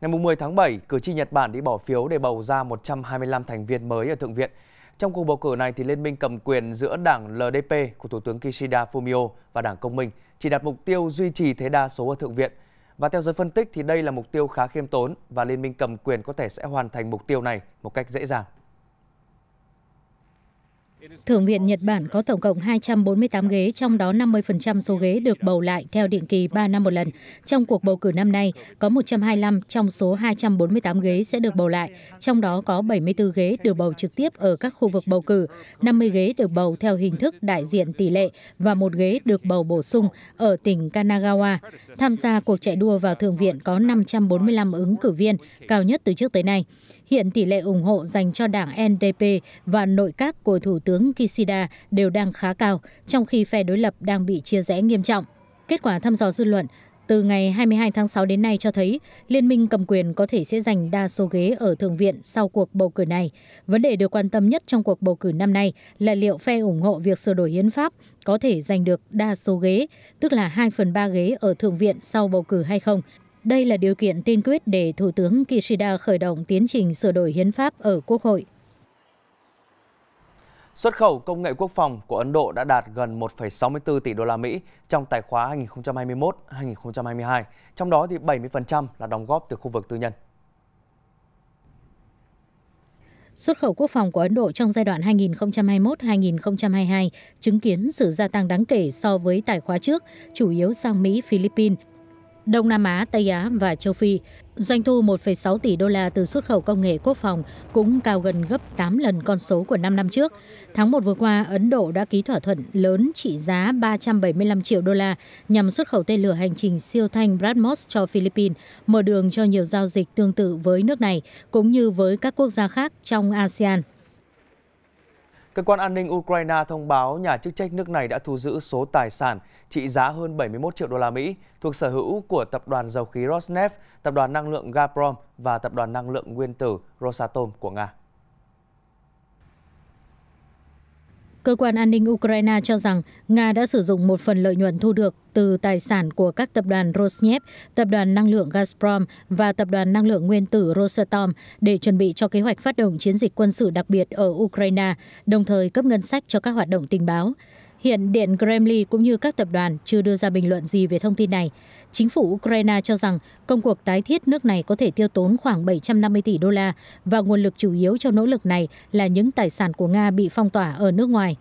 Ngày 10 tháng 7, cử tri Nhật Bản đi bỏ phiếu để bầu ra 125 thành viên mới ở Thượng viện. Trong cuộc bầu cử này, thì liên minh cầm quyền giữa đảng LDP của Thủ tướng Kishida Fumio và đảng Công minh chỉ đặt mục tiêu duy trì thế đa số ở Thượng viện. Và theo giới phân tích thì đây là mục tiêu khá khiêm tốn và liên minh cầm quyền có thể sẽ hoàn thành mục tiêu này một cách dễ dàng. Thượng viện Nhật Bản có tổng cộng 248 ghế, trong đó 50% số ghế được bầu lại theo định kỳ 3 năm một lần. Trong cuộc bầu cử năm nay, có 125 trong số 248 ghế sẽ được bầu lại, trong đó có 74 ghế được bầu trực tiếp ở các khu vực bầu cử, 50 ghế được bầu theo hình thức đại diện tỷ lệ và một ghế được bầu bổ sung ở tỉnh Kanagawa. Tham gia cuộc chạy đua vào Thượng viện có 545 ứng cử viên, cao nhất từ trước tới nay. Hiện tỷ lệ ủng hộ dành cho đảng NDP và nội các của Thủ tướng tướng Kishida đều đang khá cao, trong khi phe đối lập đang bị chia rẽ nghiêm trọng. Kết quả thăm dò dư luận từ ngày 22 tháng 6 đến nay cho thấy liên minh cầm quyền có thể sẽ giành đa số ghế ở Thượng viện sau cuộc bầu cử này. Vấn đề được quan tâm nhất trong cuộc bầu cử năm nay là liệu phe ủng hộ việc sửa đổi hiến pháp có thể giành được đa số ghế, tức là 2 phần 3 ghế ở Thượng viện sau bầu cử hay không. Đây là điều kiện tiên quyết để Thủ tướng Kishida khởi động tiến trình sửa đổi hiến pháp ở Quốc hội. Xuất khẩu công nghệ quốc phòng của Ấn Độ đã đạt gần 1,64 tỷ đô la Mỹ trong tài khóa 2021-2022, trong đó thì 70% là đóng góp từ khu vực tư nhân. Xuất khẩu quốc phòng của Ấn Độ trong giai đoạn 2021-2022 chứng kiến sự gia tăng đáng kể so với tài khóa trước, chủ yếu sang Mỹ, Philippines Đông Nam Á, Tây Á và châu Phi. Doanh thu 1,6 tỷ đô la từ xuất khẩu công nghệ quốc phòng cũng cao gần gấp 8 lần con số của 5 năm trước. Tháng 1 vừa qua, Ấn Độ đã ký thỏa thuận lớn trị giá 375 triệu đô la nhằm xuất khẩu tên lửa hành trình siêu thanh BrahMos cho Philippines, mở đường cho nhiều giao dịch tương tự với nước này cũng như với các quốc gia khác trong ASEAN. Cơ quan an ninh Ukraine thông báo nhà chức trách nước này đã thu giữ số tài sản trị giá hơn 71 triệu đô la Mỹ thuộc sở hữu của tập đoàn dầu khí Rosneft, tập đoàn năng lượng Gazprom và tập đoàn năng lượng nguyên tử Rosatom của Nga. Cơ quan an ninh Ukraine cho rằng Nga đã sử dụng một phần lợi nhuận thu được từ tài sản của các tập đoàn Rosneft, tập đoàn năng lượng Gazprom và tập đoàn năng lượng nguyên tử Rosatom để chuẩn bị cho kế hoạch phát động chiến dịch quân sự đặc biệt ở Ukraine, đồng thời cấp ngân sách cho các hoạt động tình báo. Hiện Điện Kremlin cũng như các tập đoàn chưa đưa ra bình luận gì về thông tin này. Chính phủ Ukraine cho rằng công cuộc tái thiết nước này có thể tiêu tốn khoảng 750 tỷ đô la và nguồn lực chủ yếu cho nỗ lực này là những tài sản của Nga bị phong tỏa ở nước ngoài.